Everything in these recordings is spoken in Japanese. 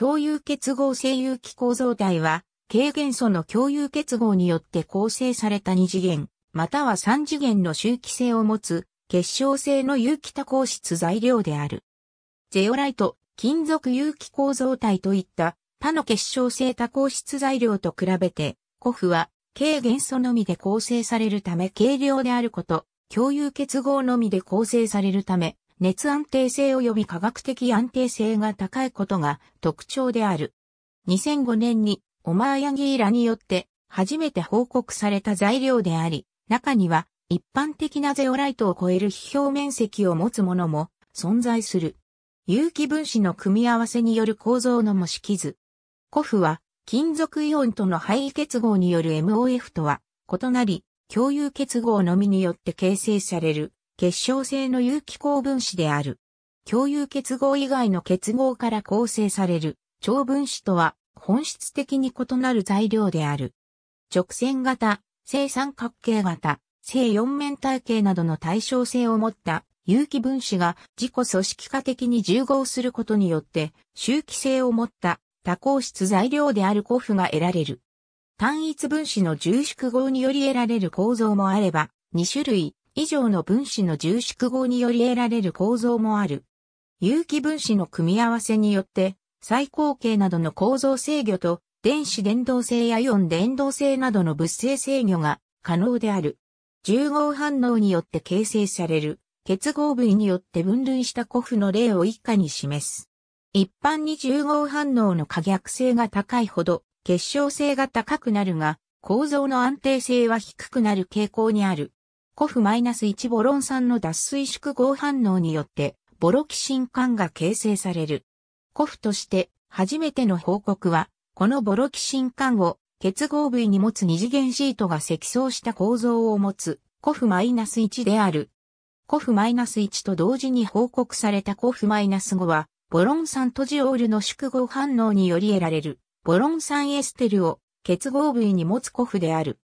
共有結合性有機構造体は、軽元素の共有結合によって構成された二次元、または三次元の周期性を持つ、結晶性の有機多項質材料である。ゼオライト、金属有機構造体といった他の結晶性多項質材料と比べて、古布は軽元素のみで構成されるため軽量であること、共有結合のみで構成されるため、熱安定性及び科学的安定性が高いことが特徴である。2005年にオマーヤギーラによって初めて報告された材料であり、中には一般的なゼオライトを超える非表面積を持つものも存在する。有機分子の組み合わせによる構造の模式図。コフは金属イオンとの配位結合による MOF とは異なり、共有結合のみによって形成される。結晶性の有機構分子である。共有結合以外の結合から構成される超分子とは本質的に異なる材料である。直線型、正三角形型、正四面体系などの対称性を持った有機分子が自己組織化的に重合することによって周期性を持った多項質材料である古譜が得られる。単一分子の重縮合により得られる構造もあれば、2種類、以上の分子の重縮合により得られる構造もある。有機分子の組み合わせによって、最高形などの構造制御と、電子伝導性やイオン伝導性などの物性制御が可能である。重合反応によって形成される結合部位によって分類した古布の例を以下に示す。一般に重合反応の可逆性が高いほど結晶性が高くなるが構造の安定性は低くなる傾向にある。コフ -1 ボロン酸の脱水縮合反応によって、ボロキシン管が形成される。コフとして初めての報告は、このボロキシン管を結合部位に持つ二次元シートが積層した構造を持つコフ -1 である。コフ -1 と同時に報告されたコフ -5 は、ボロン酸とジオールの縮合反応により得られる、ボロン酸エステルを結合部位に持つコフである。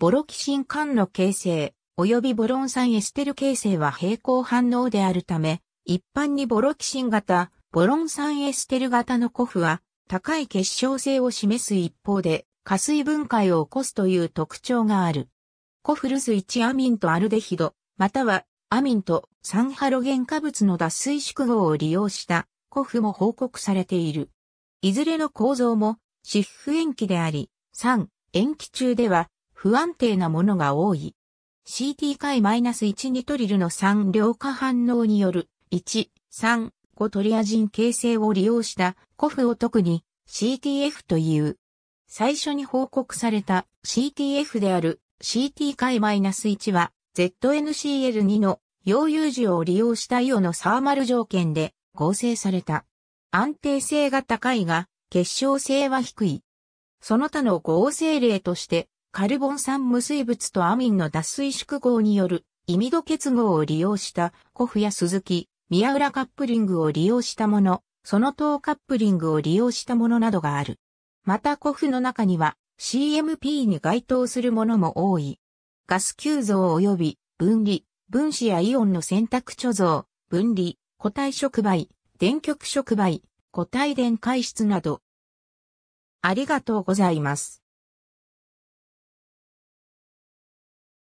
ボロキシン管の形成。及びボロン酸エステル形成は平行反応であるため、一般にボロキシン型、ボロン酸エステル型の古布は高い結晶性を示す一方で、加水分解を起こすという特徴がある。コフルス1アミンとアルデヒド、またはアミンと酸ハロゲン化物の脱水縮合を利用した古布も報告されている。いずれの構造も、シッフ塩基であり、酸、塩基中では不安定なものが多い。CT 解 -1 ニトリルの3量化反応による1、3、5トリアジン形成を利用したコフを特に CTF という。最初に報告された CTF である CT 解 -1 は ZNCL2 の溶融樹を利用したイオのサーマル条件で合成された。安定性が高いが、結晶性は低い。その他の合成例としてカルボン酸無水物とアミンの脱水縮合によるイミド結合を利用したコフやスズキ、宮浦カップリングを利用したもの、その等カップリングを利用したものなどがある。またコフの中には CMP に該当するものも多い。ガス急増及び分離、分子やイオンの選択貯蔵、分離、固体触媒、電極触媒、固体電解質など。ありがとうございます。